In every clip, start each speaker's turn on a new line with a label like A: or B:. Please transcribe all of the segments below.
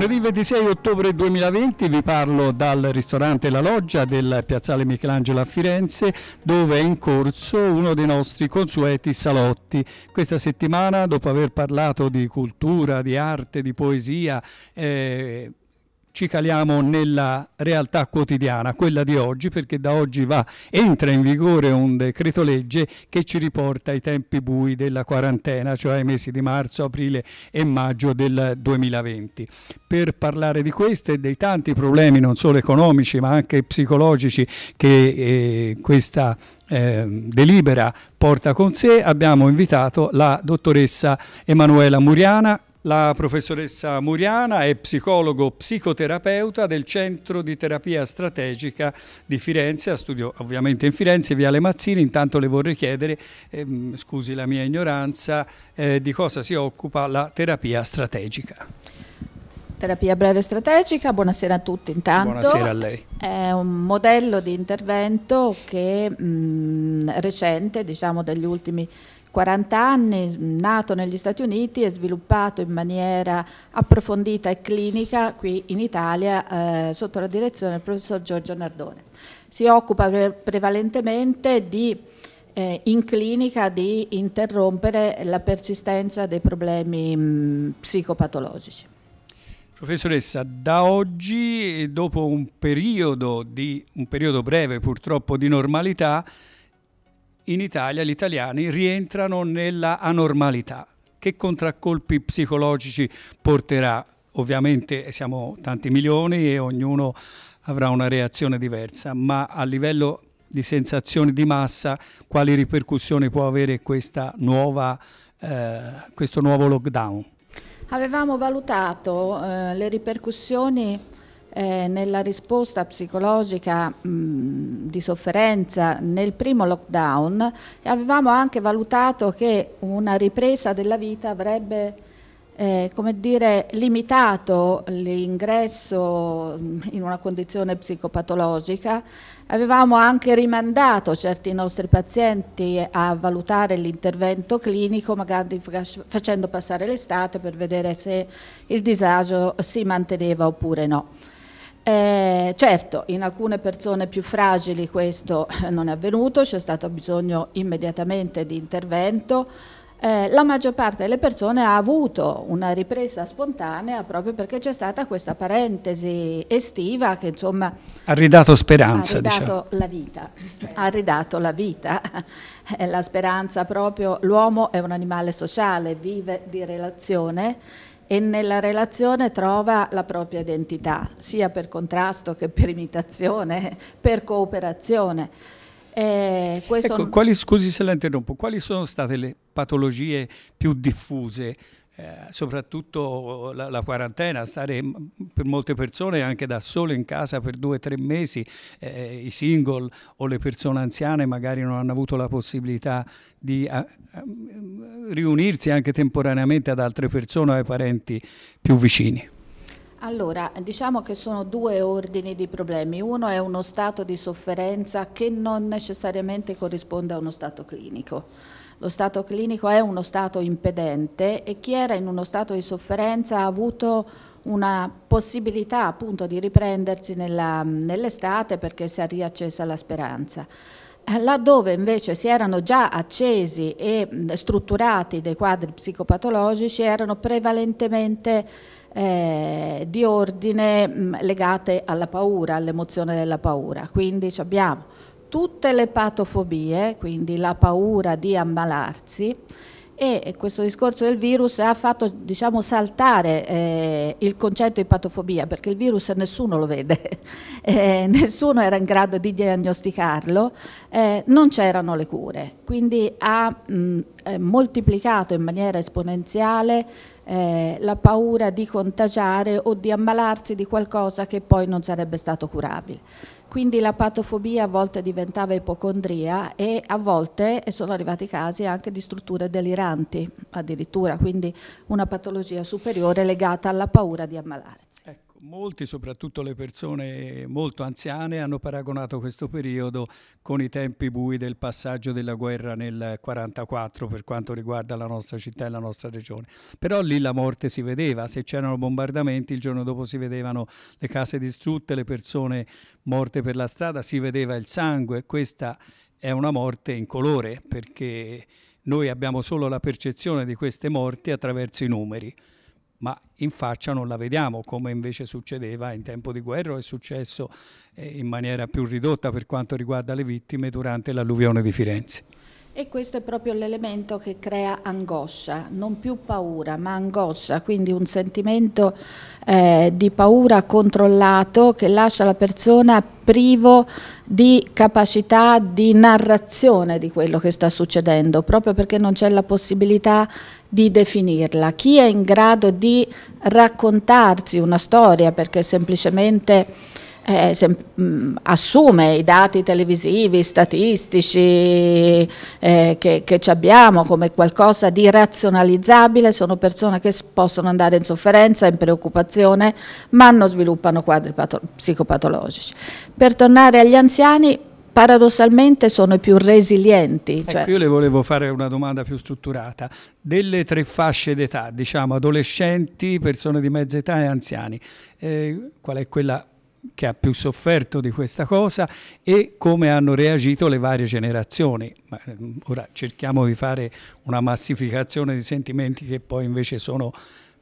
A: Lunedì 26 ottobre 2020 vi parlo dal ristorante La Loggia del Piazzale Michelangelo a Firenze dove è in corso uno dei nostri consueti salotti. Questa settimana dopo aver parlato di cultura, di arte, di poesia, eh, ci caliamo nella realtà quotidiana, quella di oggi, perché da oggi va, entra in vigore un decreto legge che ci riporta ai tempi bui della quarantena, cioè ai mesi di marzo, aprile e maggio del 2020. Per parlare di questo e dei tanti problemi, non solo economici ma anche psicologici, che eh, questa eh, delibera porta con sé, abbiamo invitato la dottoressa Emanuela Muriana, la professoressa Muriana è psicologo psicoterapeuta del Centro di Terapia Strategica di Firenze, studio ovviamente in Firenze, via Le Mazzini. Intanto le vorrei chiedere, ehm, scusi la mia ignoranza, eh, di cosa si occupa la terapia strategica.
B: Terapia breve strategica, buonasera a tutti intanto. Buonasera a lei. È un modello di intervento che mh, mm, recente, diciamo degli ultimi 40 anni, nato negli Stati Uniti e sviluppato in maniera approfondita e clinica qui in Italia eh, sotto la direzione del professor Giorgio Nardone. Si occupa pre prevalentemente di, eh, in clinica di interrompere la persistenza dei problemi mh, mm, psicopatologici.
A: Professoressa, da oggi, dopo un periodo, di, un periodo breve purtroppo di normalità, in Italia gli italiani rientrano nella anormalità. Che contraccolpi psicologici porterà? Ovviamente siamo tanti milioni e ognuno avrà una reazione diversa, ma a livello di sensazioni di massa quali ripercussioni può avere nuova, eh, questo nuovo lockdown?
B: Avevamo valutato eh, le ripercussioni eh, nella risposta psicologica mh, mm, di sofferenza nel primo lockdown avevamo anche valutato che una ripresa della vita avrebbe eh, come dire, limitato l'ingresso mm, in una condizione psicopatologica. Avevamo anche rimandato certi nostri pazienti a valutare l'intervento clinico, magari facendo passare l'estate per vedere se il disagio si manteneva oppure no. Eh, certo, in alcune persone più fragili questo eh, non è avvenuto, c'è stato bisogno immediatamente di intervento. Eh, la maggior parte delle persone ha avuto una ripresa spontanea proprio perché c'è stata questa parentesi estiva che insomma
A: ha ridato speranza, ha ridato diciamo.
B: la vita, ha ridato la vita, eh, la speranza proprio, l'uomo è un animale sociale, vive di relazione e nella relazione trova la propria identità, sia per contrasto che per imitazione, per cooperazione. Eh, ecco, quali,
A: scusi se la interrompo, quali sono state le patologie più diffuse? Eh, soprattutto la, la, quarantena, stare per molte persone anche da sole in casa per due o tre mesi, eh, eh, i single o le persone anziane magari non hanno avuto la possibilità di a, eh, a, ehm, riunirsi anche temporaneamente ad altre persone o ai parenti più vicini.
B: Allora, diciamo che sono due ordini di problemi. Uno è uno stato di sofferenza che non necessariamente corrisponde a uno stato clinico. Lo stato clinico è uno stato impedente e chi era in uno stato di sofferenza ha avuto una possibilità appunto di riprendersi nell'estate nell perché si è riaccesa la speranza. Eh, laddove invece si erano già accesi e strutturati dei quadri psicopatologici erano prevalentemente eh, di ordine mh, legate alla paura, all'emozione della paura. Quindi abbiamo tutte le patofobie, quindi la paura di ammalarsi, e questo discorso del virus ha fatto diciamo, saltare eh, il concetto di patofobia perché il virus nessuno lo vede, eh, nessuno era in grado di diagnosticarlo, eh, non c'erano le cure, quindi ha mh, eh, moltiplicato in maniera esponenziale eh, la paura di contagiare o di ammalarsi di qualcosa che poi non sarebbe stato curabile. Quindi la patofobia a volte diventava ipocondria e a volte sono arrivati casi anche di strutture deliranti addirittura, quindi una patologia superiore legata alla paura di ammalarsi. Ecco.
A: Molti, soprattutto le persone molto anziane, hanno paragonato questo periodo con i tempi bui del passaggio della guerra nel 1944 per quanto riguarda la nostra città e la nostra regione. Però lì la morte si vedeva, se c'erano bombardamenti il giorno dopo si vedevano le case distrutte, le persone morte per la strada, si vedeva il sangue. Questa è una morte in colore perché noi abbiamo solo la percezione di queste morti attraverso i numeri ma in faccia non la vediamo, come invece succedeva in tempo di guerra, o è successo eh, in maniera più ridotta per quanto riguarda le vittime durante l'alluvione di Firenze.
B: E questo è proprio l'elemento che crea angoscia, non più paura, ma angoscia, quindi un sentimento eh, di paura controllato che lascia la persona privo di capacità di narrazione di quello che sta succedendo, proprio perché non c'è la possibilità di definirla. Chi è in grado di raccontarsi una storia perché semplicemente eh, se, mh, mm, assume i dati televisivi, statistici eh, che, che abbiamo come qualcosa di razionalizzabile, sono persone che possono andare in sofferenza, in preoccupazione, ma non sviluppano quadri psicopatologici. Per tornare agli anziani, paradossalmente sono i più resilienti. Ecco, cioè... io
A: le volevo fare una domanda più strutturata. Delle tre fasce d'età, diciamo adolescenti, persone di mezza età e anziani, eh, qual è quella che ha più sofferto di questa cosa e come hanno reagito le varie generazioni. Ehm, ora cerchiamo di fare una massificazione di sentimenti che poi invece sono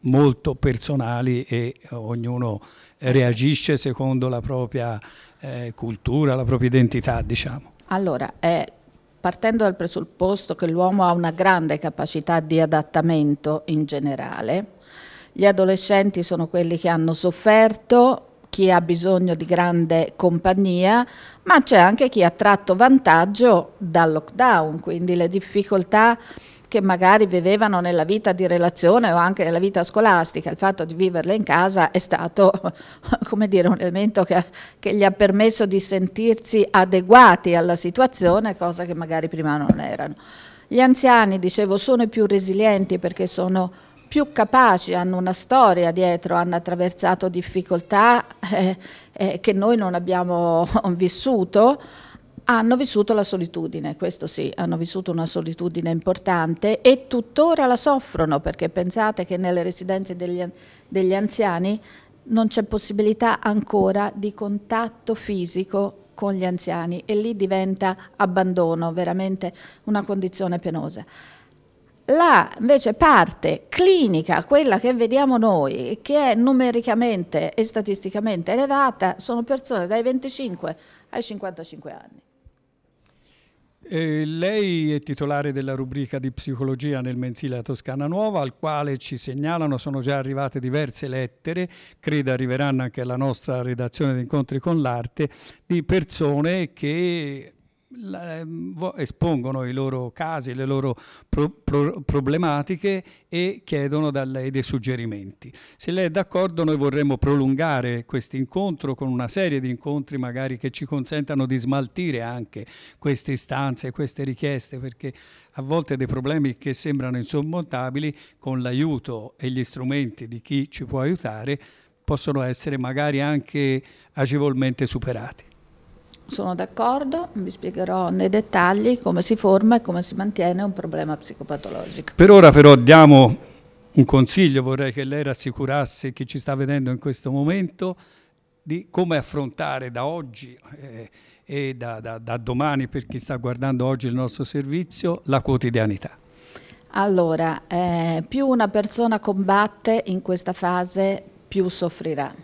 A: molto personali e eh, ognuno reagisce secondo la propria eh, cultura, la propria identità, diciamo.
B: Allora, eh, partendo dal presupposto che l'uomo ha una grande capacità di adattamento in generale, gli adolescenti sono quelli che hanno sofferto chi ha bisogno di grande compagnia, ma c'è anche chi ha tratto vantaggio dal lockdown, quindi le difficoltà che magari vivevano nella vita di relazione o anche nella vita scolastica, il fatto di viverle in casa è stato come dire, un elemento che, che, gli ha permesso di sentirsi adeguati alla situazione, cosa che magari prima non erano. Gli anziani, dicevo, sono i più resilienti perché sono più capaci, hanno una storia dietro, hanno attraversato difficoltà eh, eh, che noi non abbiamo vissuto, hanno vissuto la solitudine, questo sì, hanno vissuto una solitudine importante e tuttora la soffrono perché pensate che nelle residenze degli, degli anziani non c'è possibilità ancora di contatto fisico con gli anziani e lì diventa abbandono, veramente una condizione penosa. La invece parte clinica, quella che vediamo noi, che è numericamente e statisticamente elevata, sono persone dai 25 ai 55 anni.
A: Eh, lei è titolare della rubrica di psicologia nel mensile Toscana Nuova, al quale ci segnalano sono già arrivate diverse lettere, credo arriveranno anche alla nostra redazione di incontri con l'arte, di persone che Ehm, espongono i loro casi, le loro pro, pro, problematiche e chiedono da lei dei suggerimenti. Se lei è d'accordo noi vorremmo prolungare questo incontro con una serie di incontri magari che ci consentano di smaltire anche queste istanze, queste richieste, perché a volte dei problemi che sembrano insormontabili con l'aiuto e gli strumenti di chi ci può aiutare possono essere magari anche agevolmente superati
B: sono d'accordo, vi spiegherò nei dettagli come si forma e come si mantiene un problema psicopatologico.
A: Per ora però diamo un consiglio, vorrei che lei rassicurasse chi ci sta vedendo in questo momento di come affrontare da oggi eh, e da, da, da domani per chi sta guardando oggi il nostro servizio la quotidianità.
B: Allora, eh, più una persona combatte in questa fase, più soffrirà.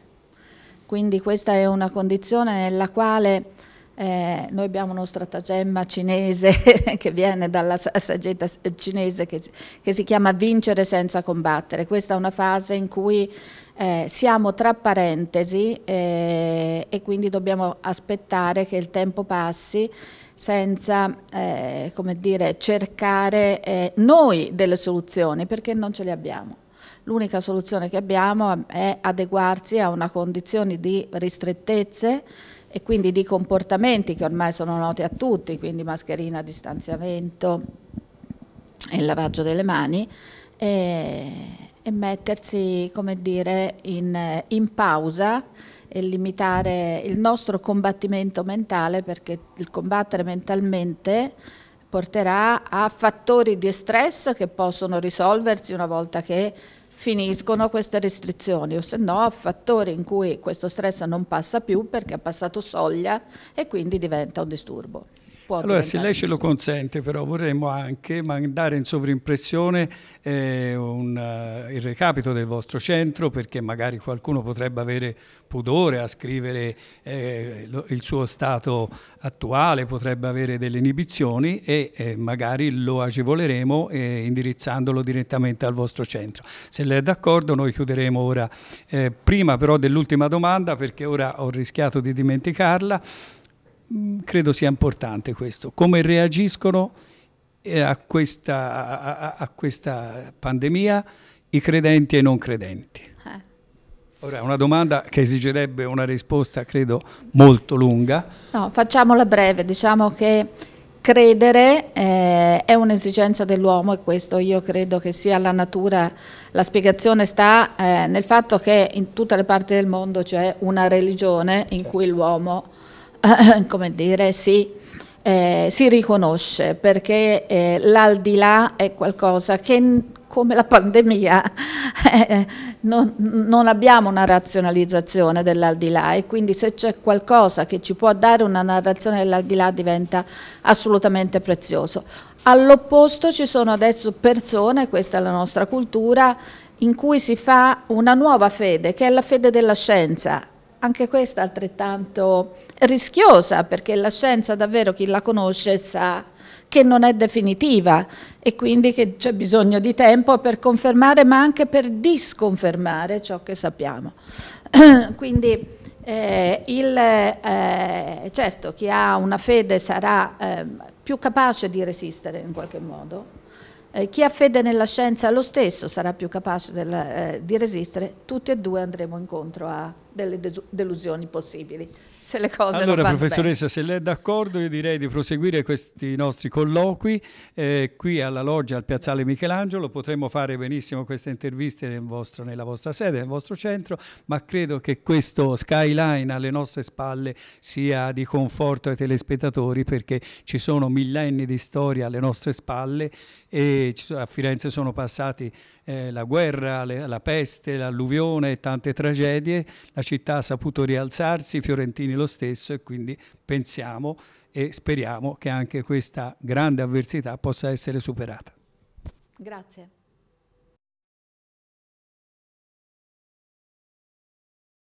B: Quindi questa è una condizione nella quale eh, noi abbiamo uno stratagemma cinese che viene dalla saggezza cinese che, che, si chiama vincere senza combattere. Questa è una fase in cui eh, siamo tra parentesi eh, e quindi dobbiamo aspettare che il tempo passi senza eh, come dire, cercare eh, noi delle soluzioni perché non ce le abbiamo l'unica soluzione che abbiamo è adeguarsi a una condizione di ristrettezze e quindi di comportamenti che ormai sono noti a tutti, quindi mascherina, distanziamento e lavaggio delle mani, e, e mettersi come dire, in, in pausa e limitare il nostro combattimento mentale perché il combattere mentalmente porterà a fattori di stress che possono risolversi una volta che finiscono queste restrizioni o se no fattori in cui questo stress non passa più perché ha passato soglia e quindi diventa un disturbo può Allora, se lei
A: ce lo consente, però vorremmo anche mandare in sovrimpressione eh, un, uh, il recapito del vostro centro, perché magari qualcuno potrebbe avere pudore a scrivere eh, lo, il suo stato attuale, potrebbe avere delle inibizioni e eh, magari lo agevoleremo eh, indirizzandolo direttamente al vostro centro. Se lei è d'accordo, noi chiuderemo ora. Eh, prima però dell'ultima domanda, perché ora ho rischiato di dimenticarla. Mm, credo sia importante questo, come reagiscono eh, a questa, a, a questa pandemia i credenti e i non credenti. Eh. Ora, è una domanda che esigerebbe una risposta, credo, molto lunga.
B: No, facciamola breve. Diciamo che credere eh, è un'esigenza dell'uomo e questo io credo che sia la natura, la spiegazione sta eh, nel fatto che in tutte le parti del mondo c'è una religione in certo. cui l'uomo come dire, si, eh, si riconosce perché eh, l'aldilà è qualcosa che come la pandemia eh, non, non, abbiamo una razionalizzazione dell'aldilà e quindi se c'è qualcosa che ci può dare una narrazione dell'aldilà diventa assolutamente prezioso. All'opposto ci sono adesso persone, questa è la nostra cultura, in cui si fa una nuova fede che è la fede della scienza anche questa altrettanto rischiosa perché la scienza davvero chi la conosce sa che non è definitiva e quindi che c'è bisogno di tempo per confermare ma anche per disconfermare ciò che sappiamo. quindi eh, il, eh, certo chi ha una fede sarà eh, più capace di resistere in qualche modo, eh, chi ha fede nella scienza lo stesso sarà più capace del, eh, di resistere, tutti e due andremo incontro a delle delusioni possibili. Se le cose allora, professoressa,
A: bene. se lei è d'accordo, io direi di proseguire questi nostri colloqui eh, qui alla loggia al Piazzale Michelangelo. Potremmo fare benissimo queste interviste nel vostro, nella vostra sede, nel vostro centro, ma credo che questo skyline alle nostre spalle sia di conforto ai telespettatori perché ci sono millenni di storia alle nostre spalle e a Firenze sono passati eh, la guerra, le, la peste, l'alluvione, e tante tragedie. La la città ha saputo rialzarsi, i fiorentini lo stesso e quindi pensiamo e speriamo che anche questa grande avversità possa essere superata.
B: Grazie.